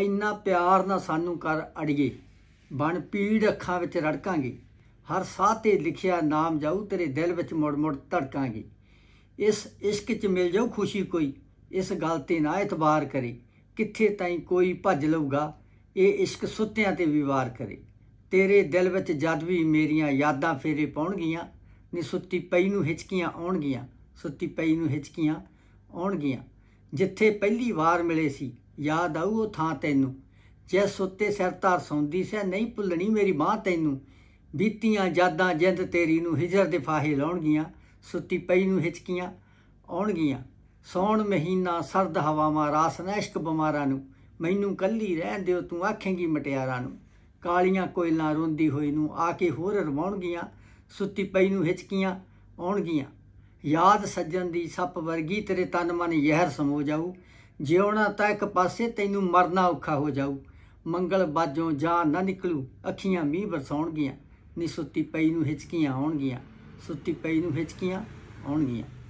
ਇੰਨਾ ਪਿਆਰ ਨਾ ਸਾਨੂੰ ਕਰ ਅੜੀਏ ਬਣ ਪੀੜ ਅੱਖਾਂ ਵਿੱਚ ਰੜਕਾਂਗੇ ਹਰ ਸਾਹ ਤੇ ਲਿਖਿਆ ਨਾਮ ਜਾਊ ਤੇਰੇ ਦਿਲ ਵਿੱਚ ਮੁੜ ਮੁੜ ਧੜਕਾਂਗੇ ਇਸ ਇਸ਼ਕ 'ਚ ਮਿਲ ਜਾਉ ਖੁਸ਼ੀ ਕੋਈ ਇਸ ਗੱਲ ਤੇ ਨਾ ਇਤਬਾਰ ਕਰੇ ਕਿੱਥੇ ਤਾਈਂ ਕੋਈ ਭੱਜ ਲਊਗਾ ਇਹ ਇਸ਼ਕ ਸੁੱਤਿਆਂ ਤੇ ਵਿਵਾਰ ਕਰੇ ਤੇਰੇ ਦਿਲ ਵਿੱਚ ਜਦ ਵੀ ਮੇਰੀਆਂ ਯਾਦਾਂ ਫੇਰੇ ਪਾਉਣਗੀਆਂ ਨੀ ਸੁੱਤੀ ਪਈ ਨੂੰ ਹਿਚਕੀਆਂ ਆਉਣਗੀਆਂ ਸੁੱਤੀ ਪਈ ਨੂੰ ਹਿਚਕੀਆਂ ਆਉਣਗੀਆਂ ਜਿੱਥੇ ਪਹਿਲੀ ਵਾਰ ਮਿਲੇ ਸੀ ਯਾਦ ਆਉ ਉਹ ਥਾਂ ਤੈਨੂੰ ਜਿਸ ਉੱਤੇ ਸਿਰ ਤਾਰ ਸੌਂਦੀ ਸੈ ਨਹੀਂ ਭੁੱਲਣੀ ਮੇਰੀ ਬਾਹ ਤੈਨੂੰ ਬੀਤੀਆਂ ਯਾਦਾਂ ਜਿੰਦ ਤੇਰੀ ਨੂੰ ਹਿਜਰ ਦੇ ਫਾਹੇ ਲਾਉਣਗੀਆਂ ਸੁੱਤੀ ਪਈ ਨੂੰ ਹਿਚਕੀਆਂ ਆਉਣਗੀਆਂ ਸੌਣ ਮਹੀਨਾ ਸਰਦ ਹਵਾਵਾਂ ਰਾਸ ਨੈਸ਼ਕ ਬਿਮਾਰਾਂ ਨੂੰ ਮੈਨੂੰ ਕੱਲੀ ਰਹਿਣ ਦਿਓ ਤੂੰ ਆਖੇਂਗੀ ਮਟਿਆਰਾਂ ਨੂੰ ਕਾਲੀਆਂ ਕੋਇਲਾਂ ਰੋਂਦੀ ਹੋਈ ਨੂੰ ਆ ਕੇ ਹੋਰ ਰਵਾਉਣਗੀਆਂ ਸੁੱਤੀ ਪਈ ਨੂੰ ਹਿਚਕੀਆਂ ਆਉਣਗੀਆਂ ਯਾਦ ਸੱਜਣ ਦੀ ਸੱਪ ਵਰਗੀ ਤੇਰੇ ਤਨ ਮਨ ਯਹਿਰ ਸਮੋ ਜਾਊ ਜਿਉਣਾ ਤਾਂ ਇੱਕ ਪਾਸੇ ਤੈਨੂੰ ਮਰਨਾ ਔਖਾ ਹੋ ਜਾਊ ਮੰਗਲ ਬਾਜੋਂ ਜਾਂ ਨਾ ਨਿਕਲੂ ਅੱਖੀਆਂ ਮੀਂਹ ਵਰਸਾਉਣਗੀਆਂ ਨੀ ਸੁੱਤੀ ਪਈ ਨੂੰ ਹਿਚਕੀਆਂ ਆਉਣਗੀਆਂ ਸੁੱਤੀ ਪਈ ਨੂੰ ਹਿਚਕੀਆਂ ਆਉਣਗੀਆਂ